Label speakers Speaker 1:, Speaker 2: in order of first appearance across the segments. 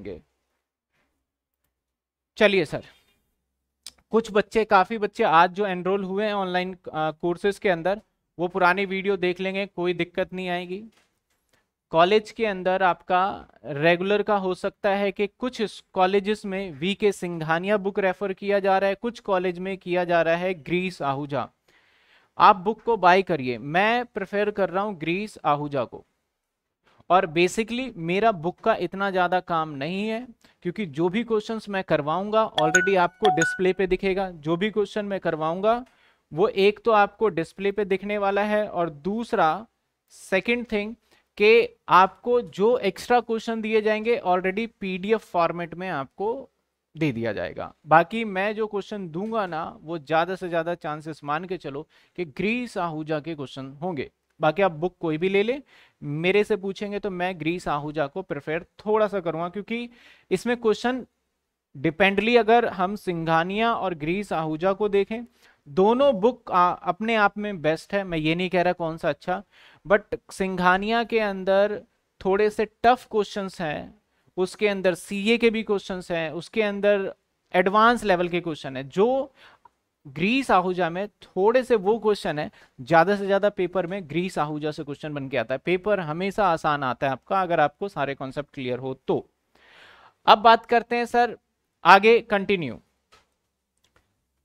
Speaker 1: करेंगे चलिए सर कुछ बच्चे काफ़ी बच्चे आज जो एनरोल हुए हैं ऑनलाइन कोर्सेज के अंदर वो पुरानी वीडियो देख लेंगे कोई दिक्कत नहीं आएगी कॉलेज के अंदर आपका रेगुलर का हो सकता है कि कुछ कॉलेजेस में वी के सिंघानिया बुक रेफर किया जा रहा है कुछ कॉलेज में किया जा रहा है ग्रीस आहूजा आप बुक को बाय करिए मैं प्रेफर कर रहा हूँ ग्रीस आहूजा को और बेसिकली मेरा बुक का इतना ज़्यादा काम नहीं है क्योंकि जो भी क्वेश्चंस मैं करवाऊंगा ऑलरेडी आपको डिस्प्ले पे दिखेगा जो भी क्वेश्चन मैं करवाऊंगा वो एक तो आपको डिस्प्ले पे दिखने वाला है और दूसरा सेकंड थिंग कि आपको जो एक्स्ट्रा क्वेश्चन दिए जाएंगे ऑलरेडी पीडीएफ फॉर्मेट में आपको दे दिया जाएगा बाकी मैं जो क्वेश्चन दूंगा ना वो ज़्यादा से ज़्यादा चांसेस मान के चलो कि ग्री आहूजा के क्वेश्चन होंगे बाकी आप बुक कोई भी ले लें मेरे से पूछेंगे तो मैं ग्रीस आहूजा को प्रेफर थोड़ा सा करूंगा क्योंकि इसमें क्वेश्चन डिपेंडली अगर हम सिंघानिया और ग्रीस आहूजा को देखें दोनों बुक आ, अपने आप में बेस्ट है मैं ये नहीं कह रहा कौन सा अच्छा बट सिंघानिया के अंदर थोड़े से टफ क्वेश्चंस हैं उसके अंदर सीए के भी क्वेश्चंस हैं उसके अंदर एडवांस लेवल के क्वेश्चन है जो ग्रीस आहूजा में थोड़े से वो क्वेश्चन है ज़्यादा से ज़्यादा पेपर में ग्रीस आहूजा से क्वेश्चन बन के आता है पेपर हमेशा आसान आता है आपका अगर आपको सारे कॉन्सेप्ट क्लियर हो तो अब बात करते हैं सर आगे कंटिन्यू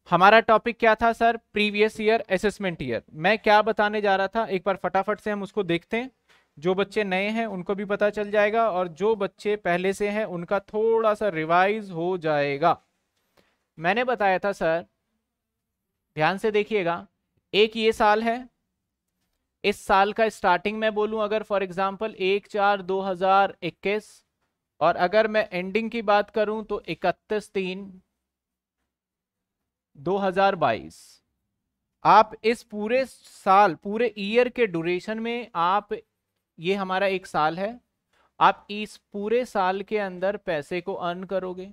Speaker 1: हमारा टॉपिक क्या था sir previous year assessment year मैं क्या बताने जा रहा था एक बार फटाफट से हम उसको देखते हैं जो बच्चे नए हैं उनको भी पता चल जाएगा और जो बच्चे पहले से हैं उनका थोड़ा सा रिवाइज हो जाएगा मैंने बताया था सर ध्यान से देखिएगा एक ये साल है इस साल का स्टार्टिंग में बोलूं अगर फॉर एग्जांपल एक चार दो हजार इक्कीस और अगर मैं एंडिंग की बात करूं तो इकतीस तीन दो हजार बाईस आप इस पूरे साल पूरे ईयर के ड्यूरेशन में आप ये हमारा एक साल है आप इस पूरे साल के अंदर पैसे को अर्न करोगे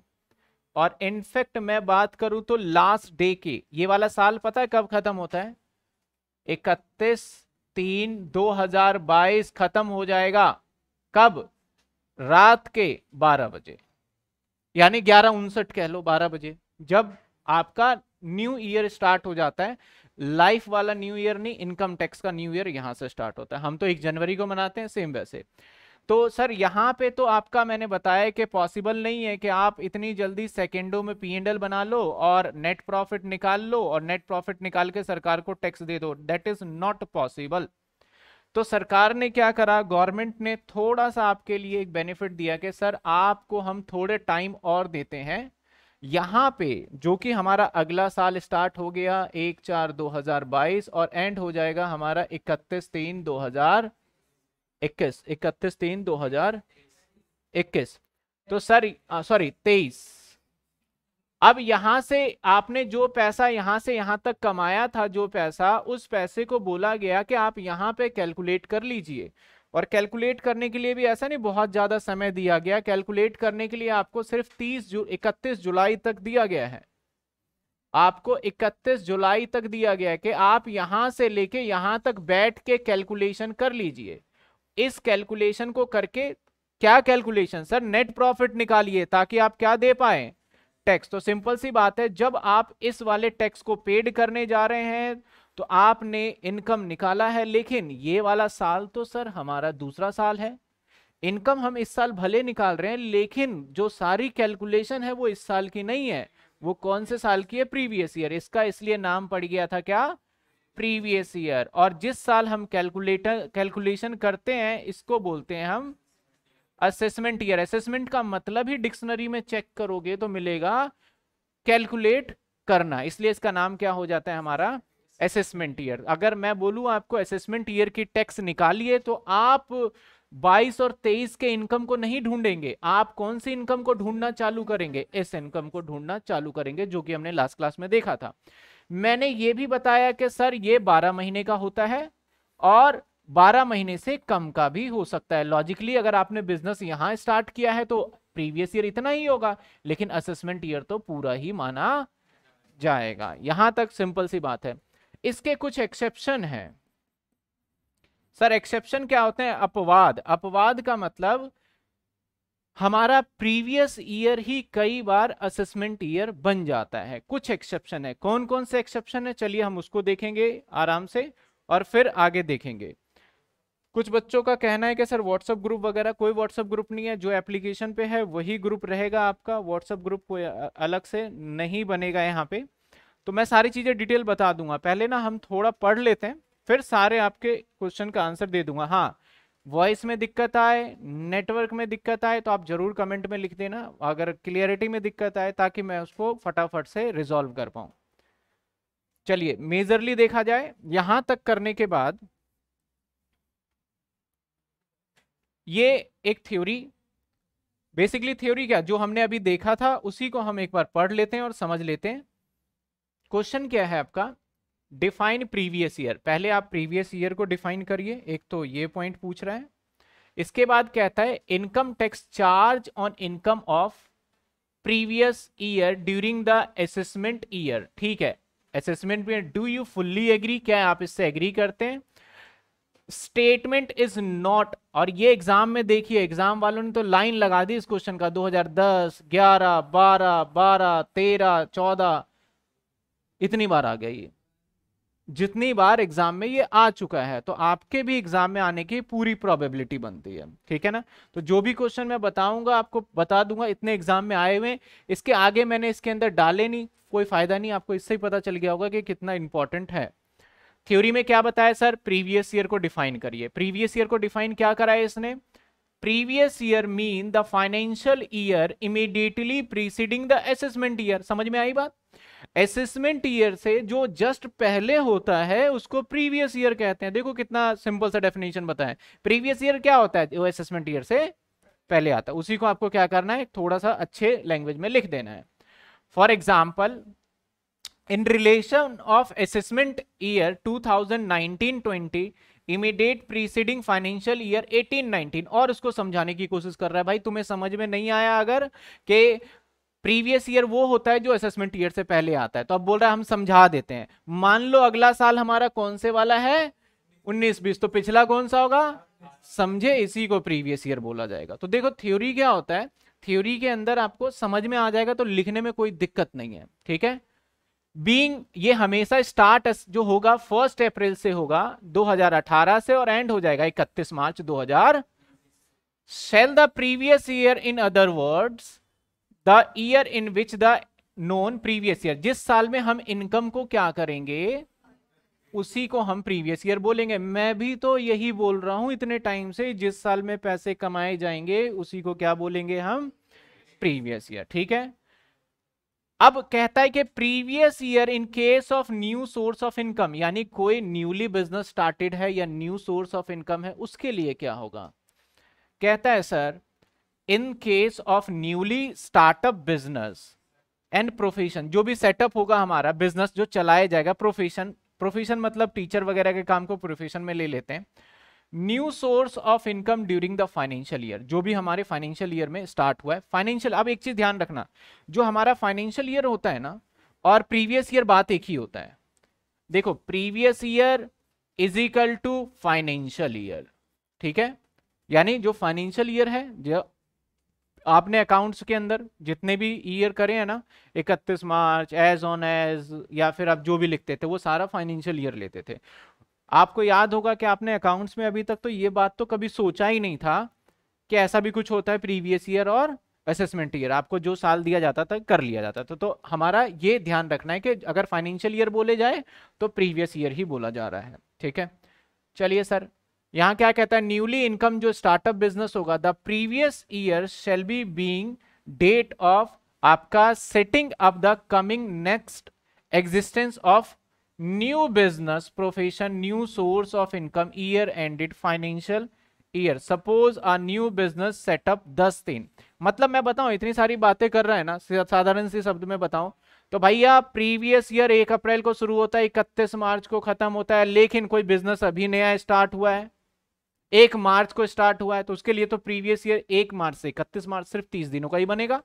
Speaker 1: और इनफेक्ट मैं बात करूं तो लास्ट डे के ये वाला साल पता है कब खत्म होता है इकतीस तीन 2022 खत्म हो जाएगा कब रात के 12 बजे यानी ग्यारह उनसठ कह लो 12 बजे जब आपका न्यू ईयर स्टार्ट हो जाता है लाइफ वाला न्यू ईयर नहीं इनकम टैक्स का न्यू ईयर यहां से स्टार्ट होता है हम तो एक जनवरी को मनाते हैं सेम वैसे तो सर यहाँ पे तो आपका मैंने बताया कि पॉसिबल नहीं है कि आप इतनी जल्दी सेकेंडों में पी एंड एल बना लो और नेट प्रॉफिट निकाल लो और नेट प्रॉफिट निकाल के सरकार को टैक्स दे दो दैट इज नॉट पॉसिबल तो सरकार ने क्या करा गवर्नमेंट ने थोड़ा सा आपके लिए एक बेनिफिट दिया कि सर आपको हम थोड़े टाइम और देते हैं यहाँ पे जो कि हमारा अगला साल स्टार्ट हो गया एक चार 2022 और एंड हो जाएगा हमारा इकतीस तीन हज़ार इक्कीस इकतीस तीन दो हजार इक्कीस तो सर सॉरी तेईस अब यहां से आपने जो पैसा यहां से यहां तक कमाया था जो पैसा उस पैसे को बोला गया कि आप यहां पे कैलकुलेट कर लीजिए और कैलकुलेट करने के लिए भी ऐसा नहीं बहुत ज़्यादा समय दिया गया कैलकुलेट करने के लिए आपको सिर्फ 30 जु इकतीस जुलाई तक दिया गया है आपको 31 जुलाई तक दिया गया है कि आप यहां से लेके यहां तक बैठ के कैलकुलेशन कर लीजिए इस कैलकुलेशन को करके क्या कैलकुलेशन सर नेट प्रॉफिट निकालिए ताकि आप क्या दे पाए टैक्स तो सिंपल सी बात है जब आप इस वाले टैक्स को पेड करने जा रहे हैं तो आपने इनकम निकाला है लेकिन ये वाला साल तो सर हमारा दूसरा साल है इनकम हम इस साल भले निकाल रहे हैं लेकिन जो सारी कैलकुलेशन है वो इस साल की नहीं है वो कौन से साल की है प्रीवियस ईयर इसका इसलिए नाम पड़ गया था क्या प्रीवियस ईयर और जिस साल हम कैलकुलेटर कैलकुलेशन करते हैं इसको बोलते हैं हम असेसमेंट ईयर असेसमेंट का मतलब ही डिक्शनरी में चेक करोगे तो मिलेगा कैलकुलेट करना इसलिए इसका नाम क्या हो जाता है हमारा असेसमेंट ईयर अगर मैं बोलू आपको असेसमेंट ईयर की टैक्स निकालिए तो आप 22 और 23 के इनकम को नहीं ढूंढेंगे आप कौन सी इनकम को ढूंढना चालू करेंगे इस इनकम को ढूंढना चालू करेंगे जो कि हमने लास्ट क्लास में देखा था मैंने ये भी बताया कि सर ये बारह महीने का होता है और बारह महीने से कम का भी हो सकता है लॉजिकली अगर आपने बिजनेस यहां स्टार्ट किया है तो प्रीवियस ईयर इतना ही होगा लेकिन असेसमेंट ईयर तो पूरा ही माना जाएगा यहां तक सिंपल सी बात है इसके कुछ एक्सेप्शन है सर एक्सेप्शन क्या होते हैं अपवाद अपवाद का मतलब हमारा प्रीवियस ईयर ही कई बार असेसमेंट ईयर बन जाता है कुछ एक्सेप्शन है कौन कौन से एक्सेप्शन है चलिए हम उसको देखेंगे आराम से और फिर आगे देखेंगे कुछ बच्चों का कहना है कि सर व्हाट्सएप ग्रुप वगैरह कोई व्हाट्सएप ग्रुप नहीं है जो एप्लीकेशन पे है वही ग्रुप रहेगा आपका व्हाट्सएप ग्रुप कोई अलग से नहीं बनेगा यहाँ पे तो मैं सारी चीज़ें डिटेल बता दूंगा पहले ना हम थोड़ा पढ़ लेते हैं फिर सारे आपके क्वेश्चन का आंसर दे दूंगा हाँ वॉइस में दिक्कत आए नेटवर्क में दिक्कत आए तो आप ज़रूर कमेंट में लिख देना अगर क्लियरिटी में दिक्कत आए ताकि मैं उसको फटाफट से रिजॉल्व कर पाऊं चलिए मेजरली देखा जाए यहां तक करने के बाद ये एक थ्योरी बेसिकली थ्योरी क्या जो हमने अभी देखा था उसी को हम एक बार पढ़ लेते हैं और समझ लेते हैं क्वेश्चन क्या है आपका डिफाइन प्रीवियस ईयर पहले आप प्रीवियस ईयर को डिफाइन करिए एक तो ये पॉइंट पूछ रहा है इसके बाद कहता है income tax charge on income of previous year during the assessment year ठीक है असेसमेंट में डू यू फुल्ली एग्री क्या आप इससे एग्री करते हैं स्टेटमेंट इज नॉट और ये एग्जाम में देखिए एग्जाम वालों ने तो लाइन लगा दी इस क्वेश्चन का 2010 11 12 12 13 14 इतनी बार आ गया ये जितनी बार एग्जाम में ये आ चुका है तो आपके भी एग्जाम में आने की पूरी प्रोबेबिलिटी बनती है ठीक है ना तो जो भी क्वेश्चन मैं बताऊंगा आपको बता दूंगा इतने एग्जाम में आए हुए इसके आगे मैंने इसके अंदर डाले नहीं कोई फायदा नहीं आपको इससे ही पता चल गया होगा कि कितना इंपॉर्टेंट है थ्योरी में क्या बताया सर प्रीवियस ईयर को डिफाइन करिए प्रीवियस ईयर को डिफाइन क्या कराया इसने previous year mean the financial year immediately preceding the assessment year समझ में आई बात असेसमेंट ईयर से जो जस्ट पहले होता है उसको प्रीवियस ईयर कहते हैं देखो कितना सिंपल सा डेफिनेशन बताए प्रीवियस ईयर क्या होता है वो असेसमेंट ईयर से पहले आता है उसी को आपको क्या करना है थोड़ा सा अच्छे लैंग्वेज में लिख देना है for example in relation of assessment year 2019-20 immediate preceding financial year 18-19 और उसको समझाने की कोशिश कर रहा है भाई तुम्हें समझ में नहीं आया अगर के प्रीवियस ईयर वो होता है जो असेसमेंट ईयर से पहले आता है तो अब बोल रहा है हम समझा देते हैं मान लो अगला साल हमारा कौन से वाला है उन्नीस बीस तो पिछला कौन सा होगा समझे इसी को प्रीवियस ईयर बोला जाएगा तो देखो थ्योरी क्या होता है थ्योरी के अंदर आपको समझ में आ जाएगा तो लिखने में कोई दिक्कत नहीं है ठीक है बींग ये हमेशा स्टार्ट जो होगा फर्स्ट अप्रैल से होगा 2018 से और एंड हो जाएगा 31 March 2000 shall the previous year in other words the year in which the known previous year जिस साल में हम इनकम को क्या करेंगे उसी को हम प्रीवियस ईयर बोलेंगे मैं भी तो यही बोल रहा हूं इतने टाइम से जिस साल में पैसे कमाए जाएंगे उसी को क्या बोलेंगे हम प्रीवियस ईयर ठीक है अब कहता है कि previous year in case of new source of income यानी कोई न्यूली बिजनेस स्टार्टेड है या न्यू सोर्स ऑफ इनकम है उसके लिए क्या होगा कहता है sir in case of newly startup business and profession जो भी सेटअप होगा हमारा बिजनेस जो चलाया जाएगा प्रोफेशन प्रोफेशन मतलब टीचर वगैरह के काम को प्रोफेशन में ले लेते हैं new source of income during the financial year जो भी हमारे फाइनेंशियल ईयर में स्टार्ट हुआ है फाइनेंशियल अब एक चीज ध्यान रखना जो हमारा फाइनेंशियल ईयर होता है ना और प्रीवियस ईयर बात एक ही होता है देखो previous year is equal to financial year ठीक है यानी जो फाइनेंशियल ईयर है जो आपने अकाउंट्स के अंदर जितने भी ईयर करे हैं ना इकतीस मार्च एज ऑन एज या फिर आप जो भी लिखते थे वो सारा फाइनेंशियल ईयर लेते थे आपको याद होगा कि आपने अकाउंट्स में अभी तक तो ये बात तो कभी सोचा ही नहीं था कि ऐसा भी कुछ होता है प्रीवियस ईयर और असेसमेंट ईयर आपको जो साल दिया जाता था कर लिया जाता था तो हमारा ये ध्यान रखना है कि अगर फाइनेंशियल ईयर बोले जाए तो प्रीवियस ईयर ही बोला जा रहा है ठीक है चलिए सर यहाँ क्या कहता है न्यूली इनकम जो स्टार्टअप बिजनेस होगा the previous year shall be being date of आपका setting up the coming next existence of new business profession new source of income year ended financial year suppose a new business setup दस दिन मतलब मैं बताऊं इतनी सारी बातें कर रहा है ना साधारण सी शब्द में बताऊं तो भैया प्रीवियस ईयर एक अप्रैल को शुरू होता है इकतीस मार्च को खत्म होता है लेकिन कोई बिजनेस अभी नया स्टार्ट हुआ है एक मार्च को स्टार्ट हुआ है तो उसके लिए तो प्रीवियस ईयर एक मार्च से इकतीस मार्च सिर्फ तीस दिनों का ही बनेगा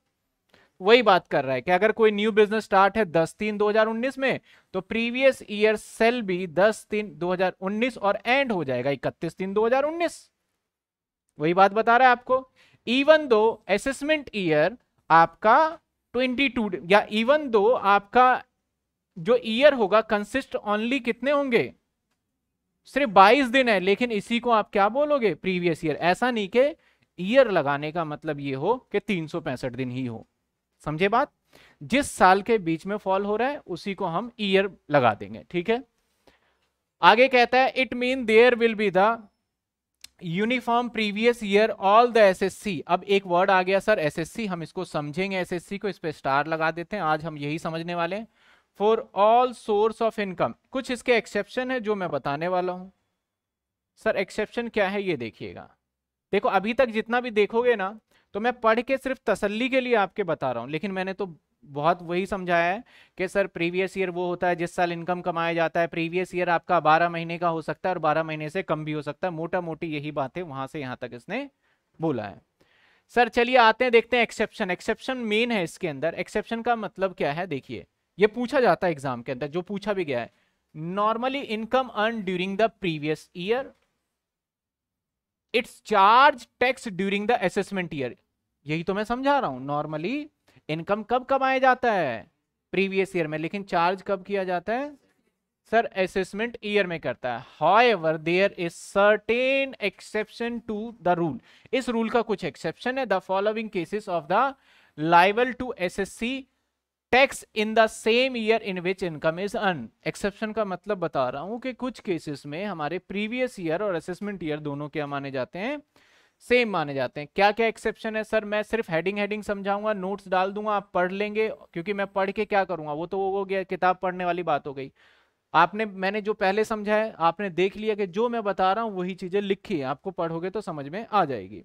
Speaker 1: वही बात कर रहा है कि अगर कोई न्यू बिजनेस स्टार्ट है दस तीन 2019 में तो प्रीवियस ईयर सेल भी दस तीन उन्नीस और एंड हो जाएगा इकतीस तीन उन्नीस वही बात बता रहा है आपको इवन दो असेसमेंट ईयर आपका 22 या इवन दो आपका जो ईयर होगा कंसिस्ट ओनली कितने होंगे सिर्फ बाईस दिन है लेकिन इसी को आप क्या बोलोगे प्रीवियस ईयर ऐसा नहीं के ईयर लगाने का मतलब ये हो कि तीन दिन ही हो समझे बात जिस साल के बीच में फॉल हो रहा है उसी को हम ईयर लगा देंगे ठीक है आगे कहता है it mean there will be the uniform previous year all the SSC अब एक वर्ड आ गया सर एसएससी हम इसको समझेंगे एसएससी को इस पर स्टार लगा देते हैं आज हम यही समझने वाले हैं for all source of income कुछ इसके एक्सेप्शन है जो मैं बताने वाला हूँ सर एक्सेप्शन क्या है ये देखिएगा देखो अभी तक जितना भी देखोगे ना तो मैं पढ़ के सिर्फ तसल्ली के लिए आपके बता रहा हूँ लेकिन मैंने तो बहुत वही समझाया है कि सर प्रीवियस ईयर वो होता है जिस साल इनकम कमाया जाता है प्रीवियस ईयर आपका बारह महीने का हो सकता है और बारह महीने से कम भी हो सकता है मोटा मोटी यही बात है वहां से यहाँ तक इसने बोला है सर चलिए आते हैं देखते हैं एक्सेप्शन एक्सेप्शन मेन है इसके अंदर एक्सेप्शन का मतलब क्या है देखिए ये पूछा जाता है एग्जाम के अंदर जो पूछा भी गया है normally income earn during the previous year it's charge tax during the assessment year यही तो मैं समझा रहा हूं नॉर्मली इनकम कब कमाया जाता है प्रीवियस ईयर में लेकिन चार्ज कब किया जाता है सर असेसमेंट ईयर में करता है how there is certain exception to the rule इस रूल का कुछ एक्सेप्शन है the following cases of the लाइवल to see tax in the same year in which income is an exception का मतलब बता रहा हूं कि कुछ केसेस में हमारे प्रीवियस ईयर और असेसमेंट ईयर दोनों क्या माने जाते हैं सेम माने जाते हैं क्या क्या एक्सेप्शन है सर मैं सिर्फ हेडिंग हेडिंग समझाऊंगा नोट्स डाल दूंगा आप पढ़ लेंगे क्योंकि मैं पढ़ के क्या करूंगा वो तो वो हो गया किताब पढ़ने वाली बात हो गई आपने मैंने जो पहले समझा है आपने देख लिया कि जो मैं बता रहा हूँ वही चीज़ें लिखी है आपको पढ़ोगे तो समझ में आ जाएगी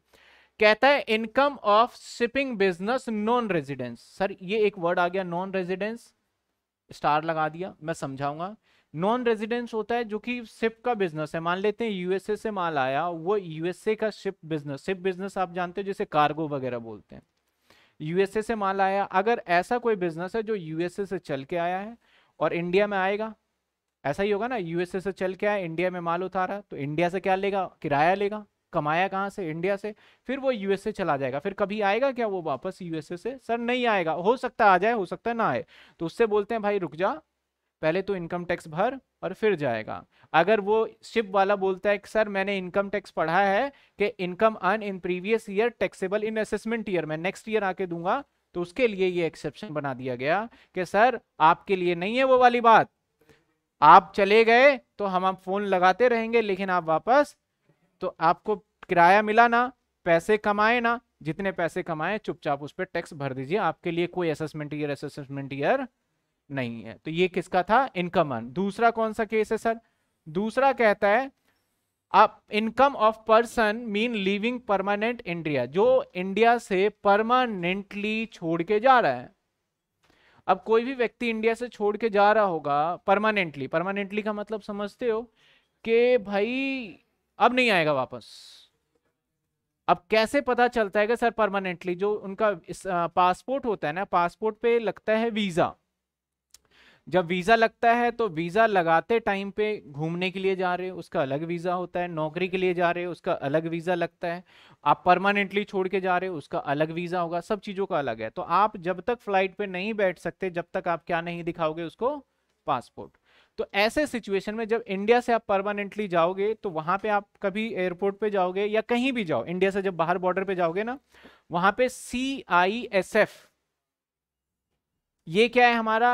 Speaker 1: कहता है income of shipping business non residence sir ये एक वर्ड आ गया नॉन रेजिडेंस स्टार लगा दिया मैं समझाऊंगा नॉन रेजिडेंस होता है जो कि शिप का बिजनेस है मान लेते हैं यूएसए से माल आया वो यूएसए का शिप बिजनेस शिप बिजनेस आप जानते हो जैसे कार्गो वगैरह बोलते हैं यूएसए से माल आया अगर ऐसा कोई बिजनेस है जो यूएसए से चल के आया है और इंडिया में आएगा ऐसा ही होगा ना यूएसए से चल के आया इंडिया में माल उतारा तो इंडिया से क्या लेगा किराया लेगा कमाया कहाँ से इंडिया से फिर वो यूएसए चला जाएगा फिर कभी आएगा क्या वो वापस यूएसए से सर नहीं आएगा हो सकता आ जाए हो सकता ना आए तो उससे बोलते हैं भाई रुक जा पहले तो इनकम टैक्स भर और फिर जाएगा अगर वो शिप वाला बोलता है कि सर मैंने इनकम टैक्स पढ़ा है कि income earn in previous year taxable in assessment year मैं नेक्स्ट ईयर आके दूंगा तो उसके लिए ये एक्सेप्शन बना दिया गया कि सर आपके लिए नहीं है वो वाली बात आप चले गए तो हम आप फोन लगाते रहेंगे लेकिन आप वापस तो आपको किराया मिला ना पैसे कमाए ना जितने पैसे कमाए चुपचाप उस पर टैक्स भर दीजिए आपके लिए कोई असेसमेंट ईयर असेसमेंट ईयर नहीं है तो ये किसका था इनकम अर्न दूसरा कौन सा केस है सर दूसरा कहता है आप income of person mean living permanent India जो इंडिया से परमानेंटली छोड़ के जा रहा है अब कोई भी व्यक्ति इंडिया से छोड़ के जा रहा होगा परमानेंटली परमानेंटली का मतलब समझते हो कि भाई अब नहीं आएगा वापस अब कैसे पता चलता है सर परमानेंटली जो उनका पासपोर्ट होता है ना पासपोर्ट पे लगता है वीज़ा जब वीज़ा लगता है तो वीज़ा लगाते टाइम पे घूमने के लिए जा रहे हो उसका अलग वीज़ा होता है नौकरी के लिए जा रहे हो उसका अलग वीज़ा लगता है आप परमानेंटली छोड़ के जा रहे हो उसका अलग वीज़ा होगा सब चीज़ों का अलग है तो आप जब तक फ्लाइट पे नहीं बैठ सकते जब तक आप क्या नहीं दिखाओगे उसको पासपोर्ट तो ऐसे सिचुएशन में जब इंडिया से आप परमानेंटली जाओगे तो वहां पे आप कभी एयरपोर्ट पे जाओगे या कहीं भी जाओ इंडिया से जब बाहर बॉर्डर पे जाओगे ना वहां पे सी आई एस एफ ये क्या है हमारा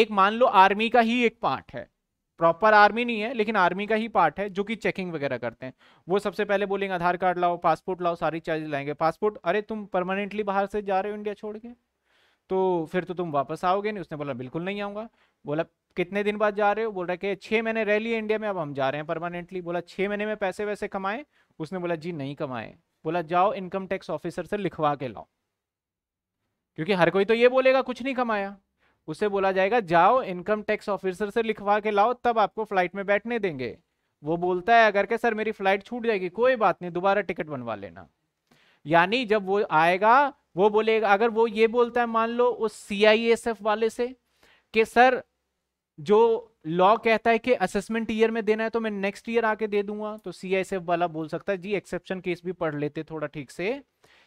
Speaker 1: एक मान लो आर्मी का ही एक पार्ट है प्रॉपर आर्मी नहीं है लेकिन आर्मी का ही पार्ट है जो कि चेकिंग वगैरह करते हैं वो सबसे पहले बोलेंगे आधार कार्ड लाओ पासपोर्ट लाओ सारी चार्ज लाएंगे पासपोर्ट अरे तुम परमानेंटली बाहर से जा रहे हो इंडिया छोड़ के तो फिर तो तुम वापस आओगे नहीं उसने बोला बिल्कुल नहीं आऊँगा बोला कितने दिन बाद जा रहे हो बोल रहा कि छह महीने रह लिए इंडिया में अब हम जा रहे हैं परमानेंटली बोला छह महीने में पैसे वैसे कमाए उसने बोला जी नहीं कमाए बोला जाओ इनकम टैक्स ऑफिसर से लिखवा के लाओ क्योंकि हर कोई तो ये बोलेगा कुछ नहीं कमाया उसे बोला जाएगा जाओ इनकम टैक्स ऑफिसर से लिखवा के लाओ तब आपको फ्लाइट में बैठने देंगे वो बोलता है अगर के सर मेरी फ्लाइट छूट जाएगी कोई बात नहीं दोबारा टिकट बनवा लेना यानी जब वो आएगा वो बोलेगा अगर वो ये बोलता है मान लो उस सी वाले से कि सर जो लॉ कहता है कि असेसमेंट ईयर में देना है तो मैं नेक्स्ट ईयर आके दे दूंगा तो सी वाला बोल सकता है जी एक्सेप्शन केस भी पढ़ लेते थोड़ा ठीक से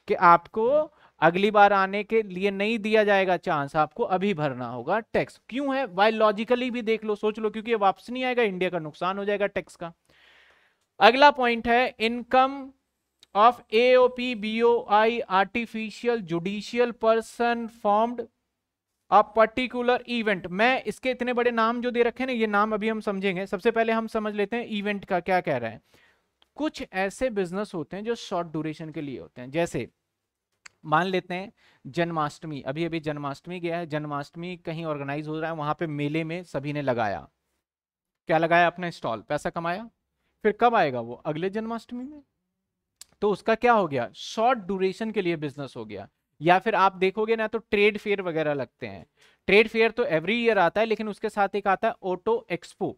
Speaker 1: कि आपको अगली बार आने के लिए नहीं दिया जाएगा चांस आपको अभी भरना होगा टैक्स क्यों है वाई लॉजिकली भी देख लो सोच लो क्योंकि वापस नहीं आएगा इंडिया का नुकसान हो जाएगा टैक्स का अगला पॉइंट है income of AOP BOI artificial judicial person formed a particular event मैं इसके इतने बड़े नाम जो दे रखे ना ये नाम अभी हम समझेंगे सबसे पहले हम समझ लेते हैं इवेंट का क्या कह रहा है कुछ ऐसे बिजनेस होते हैं जो शॉर्ट ड्यूरेशन के लिए होते हैं जैसे मान लेते हैं जन्माष्टमी अभी अभी जन्माष्टमी गया है जन्माष्टमी कहीं ऑर्गेनाइज हो रहा है वहां पे मेले में सभी ने लगाया क्या लगाया अपने स्टॉल पैसा कमाया फिर कब आएगा वो अगले जन्माष्टमी में तो उसका क्या हो गया शॉर्ट ड्यूरेशन के लिए बिजनेस हो गया या फिर आप देखोगे ना तो ट्रेड फेयर वगैरह लगते हैं ट्रेड फेयर तो एवरी ईयर आता है लेकिन उसके साथ एक आता है ऑटो एक्सपो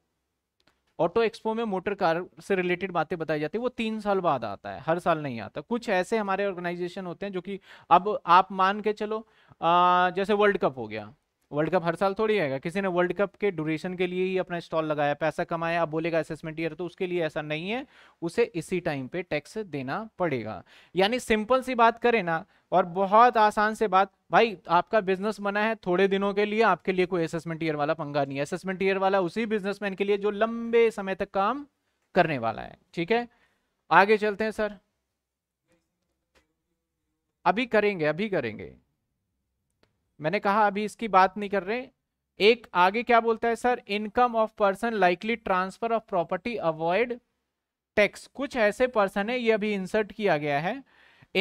Speaker 1: ऑटो एक्सपो में मोटर कार से रिलेटेड बातें बताई जाती है वो तीन साल बाद आता है हर साल नहीं आता कुछ ऐसे हमारे ऑर्गेनाइजेशन होते हैं जो कि अब आप मान के चलो आ, जैसे वर्ल्ड कप हो गया वर्ल्ड कप हर साल थोड़ी आएगा किसी ने वर्ल्ड कप के ड्यूरेशन के लिए ही अपना स्टॉल लगाया पैसा कमाया अब बोलेगा असेसमेंट ईयर तो उसके लिए ऐसा नहीं है उसे इसी टाइम पे टैक्स देना पड़ेगा यानी सिंपल सी बात करें ना और बहुत आसान से बात भाई आपका बिजनेस बना है थोड़े दिनों के लिए आपके लिए कोई असेसमेंट ईयर वाला पंगा नहीं है असेसमेंट ईयर वाला उसी बिजनेसमैन के लिए जो लंबे समय तक काम करने वाला है ठीक है आगे चलते हैं सर अभी करेंगे अभी करेंगे मैंने कहा अभी इसकी बात नहीं कर रहे एक आगे क्या बोलता है sir income of person likely transfer of property avoid tax कुछ ऐसे पर्सन है ये अभी इंसर्ट किया गया है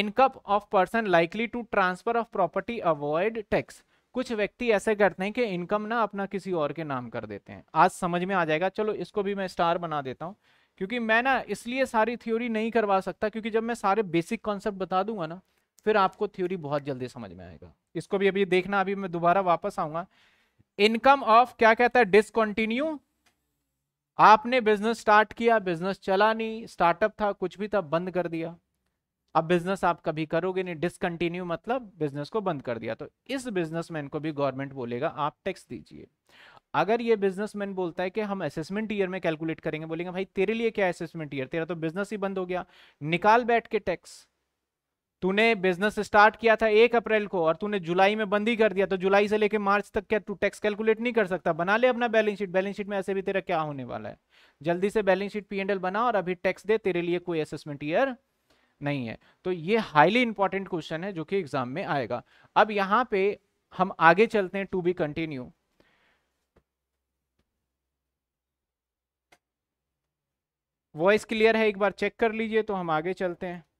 Speaker 1: income of person likely to transfer of property avoid tax कुछ व्यक्ति ऐसे करते हैं कि इनकम ना अपना किसी और के नाम कर देते हैं आज समझ में आ जाएगा चलो इसको भी मैं स्टार बना देता हूँ क्योंकि मैं ना इसलिए सारी थ्योरी नहीं करवा सकता क्योंकि जब मैं सारे बेसिक कॉन्सेप्ट बता दूंगा ना फिर आपको थ्योरी बहुत जल्दी समझ में आएगा इसको भी अभी देखना अभी मैं दोबारा वापस आऊंगा इनकम ऑफ क्या कहता है डिसकंटिन्यू आपने बिजनेस स्टार्ट किया बिजनेस चला नहीं स्टार्टअप था कुछ भी था बंद कर दिया अब बिजनेस आप कभी करोगे नहीं डिसकंटिन्यू मतलब बिजनेस को बंद कर दिया तो इस बिजनेसमैन को भी गवर्नमेंट बोलेगा आप टैक्स दीजिए अगर ये बिजनेसमैन बोलता है कि हम असेसमेंट ईयर में कैलकुलेट करेंगे बोलेंगे भाई तेरे लिए क्या असेसमेंट ईयर तेरा तो बिजनेस ही बंद हो गया निकाल बैठ के टैक्स तूने बिजनेस स्टार्ट किया था एक अप्रैल को और तूने जुलाई में बंदी कर दिया तो जुलाई से लेकर मार्च तक क्या तू टैक्स कैलकुलेट नहीं कर सकता बना ले अपना बैलेंस शीट बैलेंस शीट में ऐसे भी तेरा क्या होने वाला है जल्दी से बैलेंस शीट पी बना और अभी टैक्स दे तेरे लिए कोई असेसमेंट ईयर नहीं है तो ये हाईली इंपॉर्टेंट क्वेश्चन है जो कि एग्जाम में आएगा अब यहाँ पे हम आगे चलते हैं to be continue voice clear है एक बार चेक कर लीजिए तो हम आगे चलते हैं